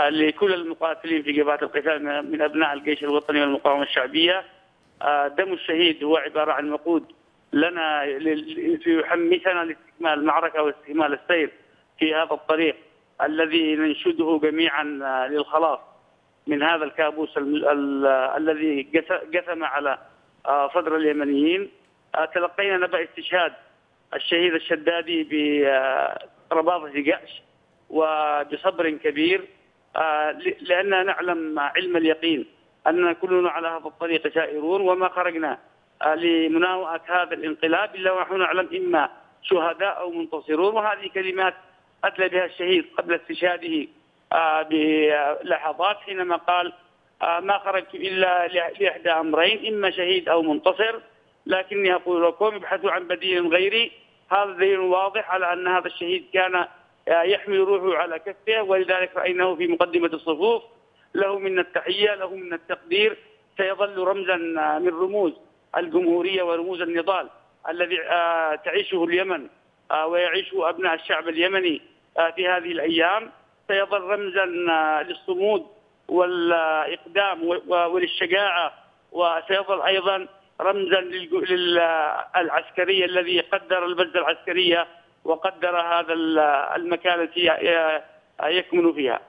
لكل المقاتلين في جبهات القتال من أبناء الجيش الوطني والمقاومة الشعبية دم الشهيد هو عبارة عن وقود لنا يحمسنا لاستكمال المعركه واستكمال السير في هذا الطريق الذي ننشده جميعا آه، للخلاص من هذا الكابوس الذي قسم على آه، صدر اليمنيين آه، تلقينا نبأ استشهاد الشهيد الشدادي برباطة قعش وبصبر كبير لأننا نعلم علم اليقين أننا كلنا على هذا الطريق سائرون وما خرجنا لمناوئة هذا الانقلاب إلا ونحن نعلم إما شهداء أو منتصرون وهذه كلمات اتلى بها الشهيد قبل استشهاده آه، بلحظات حينما قال آه، ما خرجت إلا لإحدى أمرين إما شهيد أو منتصر لكني أقول لكم ابحثوا عن بديل غيري هذا دليل واضح على أن هذا الشهيد كان آه، يحمل روحه على كفه ولذلك رأيناه في مقدمة الصفوف له من التحية له من التقدير سيظل رمزا من رموز الجمهورية ورموز النضال الذي آه، تعيشه اليمن آه، ويعيشه أبناء الشعب اليمني آه، في هذه الأيام سيظل رمزا للصمود والإقدام وللشجاعة وسيظل أيضا رمزا للعسكرية الذي قدر البذة العسكرية وقدر هذا المكان التي يكمن فيها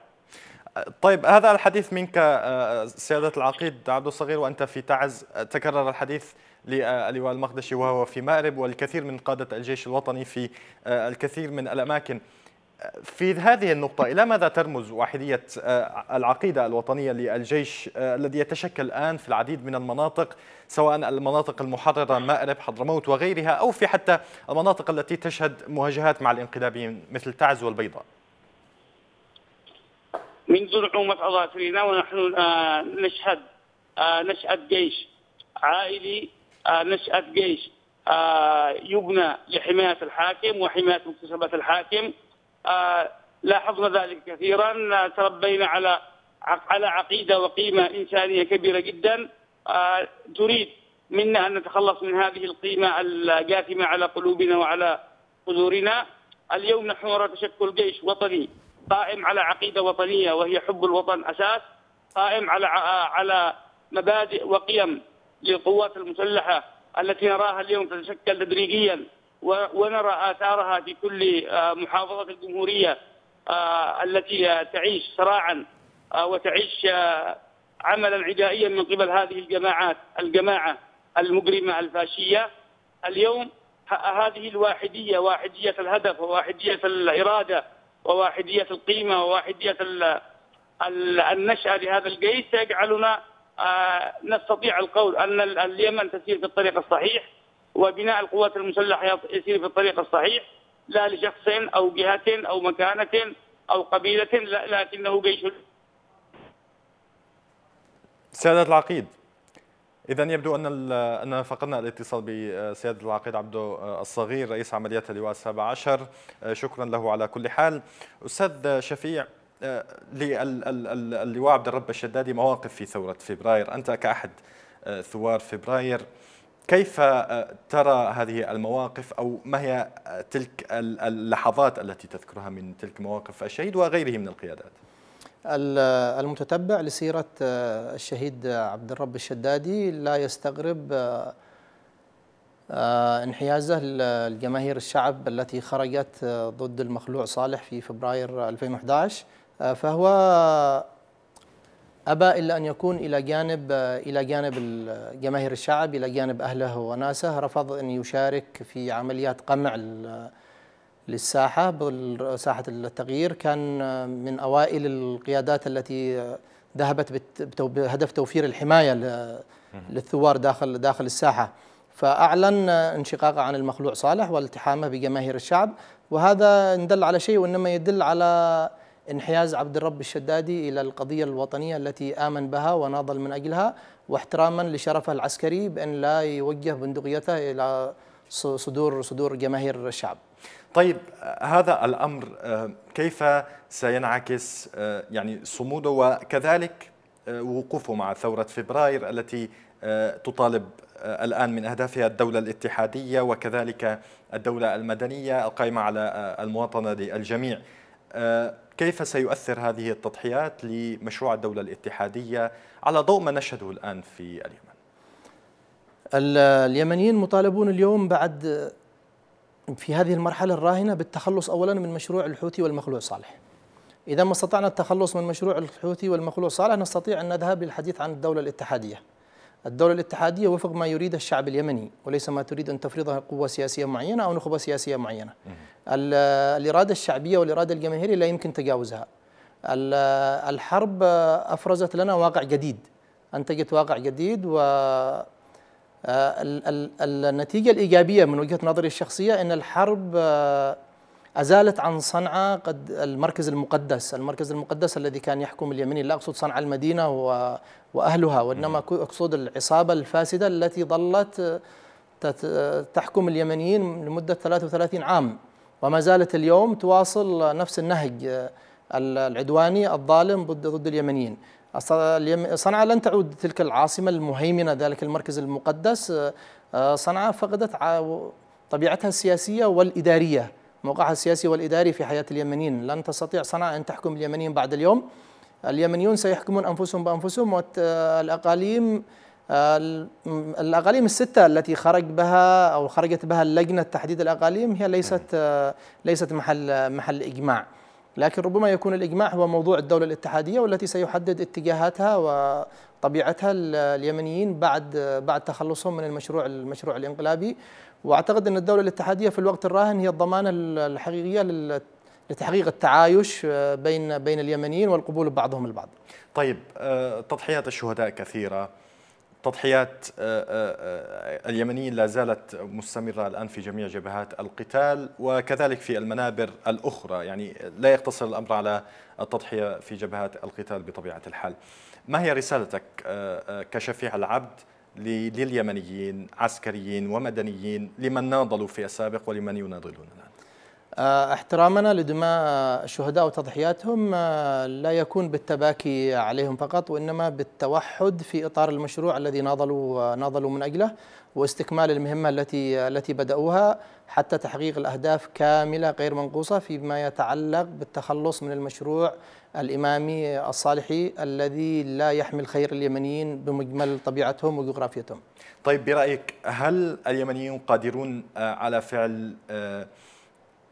طيب هذا الحديث منك آه، سيادة العقيد عبد الصغير وأنت في تعز تكرر الحديث للواء آه، المقدشي وهو في مأرب والكثير من قادة الجيش الوطني في آه، الكثير من الأماكن في هذه النقطة إلى ماذا ترمز وحدية العقيدة الوطنية للجيش الذي يتشكل الآن في العديد من المناطق سواء المناطق المحررة مأرب حضرموت وغيرها أو في حتى المناطق التي تشهد مواجهات مع الانقلابيين مثل تعز والبيضاء منذ نعومة أظافرنا ونحن آه، نشهد آه، نشأة جيش عائلي آه، نشأة جيش يبنى لحماية الحاكم وحماية مكتسبات الحاكم لاحظنا ذلك كثيرا تربينا على على عقيدة وقيمة إنسانية كبيرة جدا تريد منا أن نتخلص من هذه القيمة الجاثمة على قلوبنا وعلى صدورنا اليوم نحن نرى تشكل جيش وطني قائم على عقيدة وطنية وهي حب الوطن أساس قائم على على مبادئ وقيم للقوات المسلحة التي نراها اليوم تتشكل تدريجيا ونرى آثارها في كل آه، محافظة الجمهورية آه، التي آه، تعيش صراعا وتعيش عملا عدائيا من قبل هذه الجماعات الجماعة المجرمة الفاشية اليوم هذه الواحدية واحدية الهدف وواحدية الإرادة وواحدية القيمة وواحدية النشأة لهذا الجيش سيجعلنا آه، نستطيع القول أن اليمن تسير في الطريق الصحيح وبناء القوات المسلحة يسير في الطريق الصحيح لا لشخص أو جهة أو مكانة أو قبيلة لكنه جيش سادة العقيد اذا يبدو ان اننا فقدنا الاتصال بسياده العقيد عبدو الصغير رئيس عمليات اللواء السابع عشر آه، شكرا له على كل حال استاذ شفيع آه، للواء عبد الرب الشدادي مواقف في ثوره فبراير انت كاحد آه، ثوار فبراير كيف ترى هذه المواقف او ما هي تلك اللحظات التي تذكرها من تلك مواقف الشهيد وغيره من القيادات؟ المتتبع لسيرة آه، الشهيد عبد الرب الشدادي لا يستغرب آه، آه، انحيازه لجماهير الشعب التي خرجت ضد المخلوع صالح في فبراير 2011 فهو أبى إلا أن يكون إلى جانب إلى جانب جماهير الشعب إلى جانب أهله وناسه رفض أن يشارك في عمليات قمع للساحة ساحة التغيير كان من أوائل القيادات التي ذهبت بهدف توفير الحماية للثوار داخل داخل الساحة فأعلن انشقاقه عن المخلوع صالح والتحامه بجماهير الشعب وهذا إن دل على شيء وإنما يدل على انحياز عبد الرب الشدادي إلى القضية الوطنية التي آمن بها وناضل من أجلها واحتراما لشرفه العسكري بأن لا يوجه بندقيته إلى صدور صدور جماهير الشعب طيب هذا الامر آه، كيف سينعكس آه، يعني صموده وكذلك آه، وقوفه مع ثوره فبراير التي تطالب الآن من أهدافها الدولة الاتحادية وكذلك الدولة المدنية القائمة على المواطنة للجميع كيف سيؤثر هذه التضحيات لمشروع الدولة الاتحادية على ضوء ما نشهده الآن في اليمن اليمنيين مطالبون اليوم بعد في هذه المرحلة الراهنة بالتخلص أولا من مشروع الحوثي والمخلوع صالح إذا ما استطعنا التخلص من مشروع الحوثي والمخلوع صالح نستطيع أن نذهب للحديث عن الدولة الاتحادية الدولة الاتحادية وفق ما يريد الشعب اليمني وليس ما تريد أن تفرضه قوة سياسية معينة أو نخبة سياسية معينة الإرادة الشعبية والإرادة الجماهيرية لا يمكن تجاوزها الحرب أفرزت لنا واقع جديد أنتجت واقع جديد و آه، النتيجة الإيجابية من وجهة نظري الشخصية أن الحرب آه، أزالت عن صنعاء قد المركز المقدس المركز المقدس الذي كان يحكم اليمني لا أقصد صنعاء المدينة وأهلها وإنما أقصد العصابة الفاسدة التي ظلت آه، تحكم اليمنيين لمدة 33 عام وما زالت اليوم تواصل نفس النهج العدواني الظالم ضد ضد اليمنيين صنعاء لن تعود تلك العاصمة المهيمنة ذلك المركز المقدس آه، آه، صنعاء فقدت طبيعتها السياسية والإدارية موقعها السياسي والإداري في حياة اليمنيين لن تستطيع صنعاء أن تحكم اليمنيين بعد اليوم اليمنيون سيحكمون أنفسهم بأنفسهم والأقاليم آه، الأقاليم الستة التي خرج بها أو خرجت بها اللجنة تحديد الأقاليم هي ليست ليست محل محل إجماع لكن ربما يكون الإجماع هو موضوع الدولة الاتحادية والتي سيحدد اتجاهاتها وطبيعتها اليمنيين بعد بعد تخلصهم من المشروع المشروع الانقلابي واعتقد ان الدولة الاتحادية في الوقت الراهن هي الضمانة الحقيقية لتحقيق التعايش آه، بين بين اليمنيين والقبول ببعضهم البعض. طيب آه، تضحيات الشهداء كثيره تضحيات آه، آه، آه، اليمنيين لا زالت مستمرة الآن في جميع جبهات القتال وكذلك في المنابر الأخرى يعني لا يقتصر الأمر على التضحية في جبهات القتال بطبيعة الحال ما هي رسالتك كشفيع العبد لليمنيين عسكريين ومدنيين لمن ناضلوا في السابق ولمن يناضلون الآن آه، احترامنا لدماء الشهداء وتضحياتهم آه، لا يكون بالتباكي عليهم فقط وانما بالتوحد في اطار المشروع الذي ناضلوا آه، ناضلوا من اجله واستكمال المهمه التي التي بداوها حتى تحقيق الاهداف كامله غير منقوصه فيما يتعلق بالتخلص من المشروع الامامي الصالحي الذي لا يحمل خير اليمنيين بمجمل طبيعتهم وجغرافيتهم. طيب برايك هل اليمنيون قادرون على فعل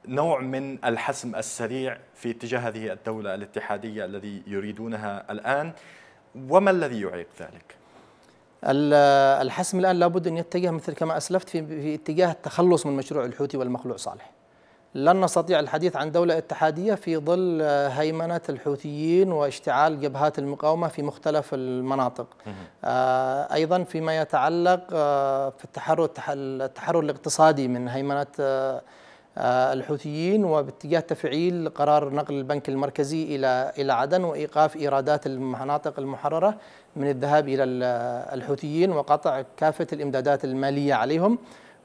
نوع من الحسم السريع في اتجاه هذه الدولة الاتحادية الذي يريدونها الآن وما الذي يعيق ذلك؟ الحسم الآن لابد أن يتجه مثل كما أسلفت في اتجاه التخلص من مشروع الحوثي والمخلوع صالح لن نستطيع الحديث عن دولة اتحادية في ظل هيمنة الحوثيين واشتعال جبهات المقاومة في مختلف المناطق آه، أيضا فيما يتعلق آه، في التحرر, التحرر الاقتصادي من هيمنة آه، آه، الحوثيين وباتجاه تفعيل قرار نقل البنك المركزي إلى إلى عدن وإيقاف إيرادات المناطق المحررة من الذهاب إلى الحوثيين وقطع كافة الإمدادات المالية عليهم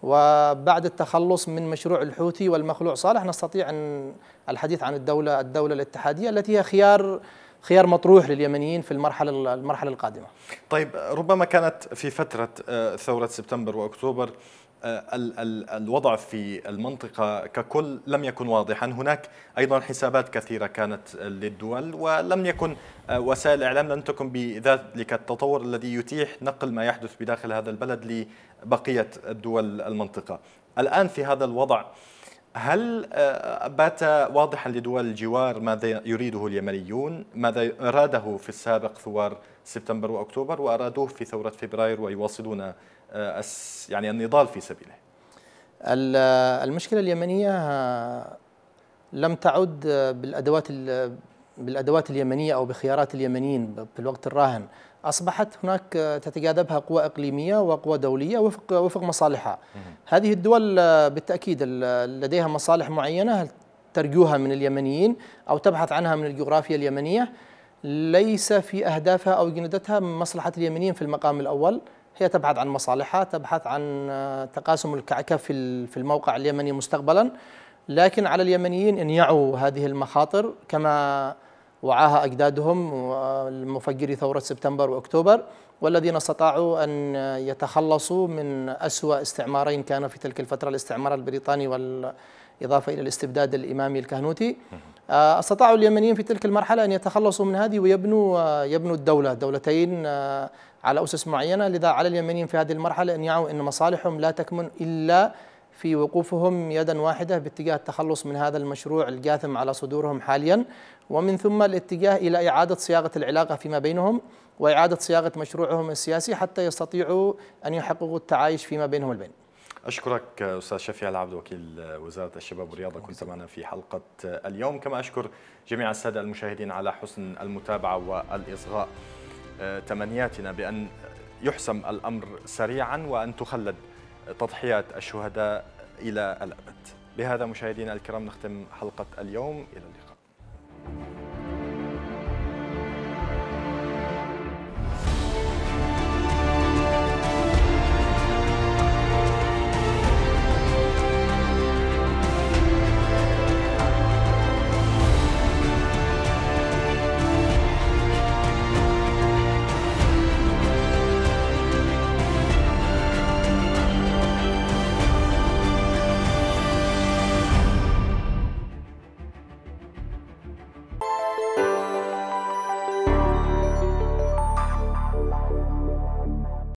وبعد التخلص من مشروع الحوثي والمخلوع صالح نستطيع أن الحديث عن الدولة الدولة الاتحادية التي هي خيار خيار مطروح لليمنيين في المرحلة المرحلة القادمة. طيب ربما كانت في فترة آه، ثورة سبتمبر واكتوبر آه، الوضع في المنطقة ككل لم يكن واضحا هناك أيضا حسابات كثيرة كانت للدول ولم يكن آه، وسائل الإعلام لم تكن بذلك التطور الذي يتيح نقل ما يحدث بداخل هذا البلد لبقية دول المنطقة الآن في هذا الوضع هل آه، بات واضحا لدول الجوار ماذا يريده اليمنيون ماذا أراده في السابق ثوار سبتمبر وأكتوبر وأرادوه في ثورة فبراير ويواصلون آه، يعني النضال في سبيله المشكله اليمنيه آه، لم تعد آه، بالادوات بالادوات اليمنيه او بخيارات اليمنيين في الوقت الراهن اصبحت هناك تتجاذبها قوى اقليميه وقوى دوليه وفق وفق مصالحها هذه الدول بالتاكيد لديها مصالح معينه ترجوها من اليمنيين او تبحث عنها من الجغرافيا اليمنيه ليس في اهدافها او جندتها مصلحه اليمنيين في المقام الاول هي تبحث عن مصالحها تبحث عن آه، تقاسم الكعكة في في الموقع اليمني مستقبلا لكن على اليمنيين أن يعوا هذه المخاطر كما وعاها أجدادهم آه، المفجري ثورة سبتمبر وأكتوبر والذين استطاعوا أن يتخلصوا من أسوأ استعمارين كان في تلك الفترة الاستعمار البريطاني والإضافة إلى الاستبداد الإمامي الكهنوتي آه، استطاعوا اليمنيين في تلك المرحلة أن يتخلصوا من هذه ويبنوا يبنوا الدولة دولتين على أسس معينة لذا على اليمنيين في هذه المرحلة أن يعوا أن مصالحهم لا تكمن إلا في وقوفهم يدا واحدة باتجاه التخلص من هذا المشروع الجاثم على صدورهم حاليا ومن ثم الاتجاه إلى إعادة صياغة العلاقة فيما بينهم وإعادة صياغة مشروعهم السياسي حتى يستطيعوا أن يحققوا التعايش فيما بينهم البين أشكرك أستاذ شفيع العبد وكيل وزارة الشباب والرياضة كنت معنا في حلقة اليوم كما أشكر جميع السادة المشاهدين على حسن المتابعة والإصغاء تمنياتنا بأن يحسم الأمر سريعا وأن تخلد تضحيات الشهداء إلى الأبد بهذا مشاهدينا الكرام نختم حلقة اليوم إلى اللقاء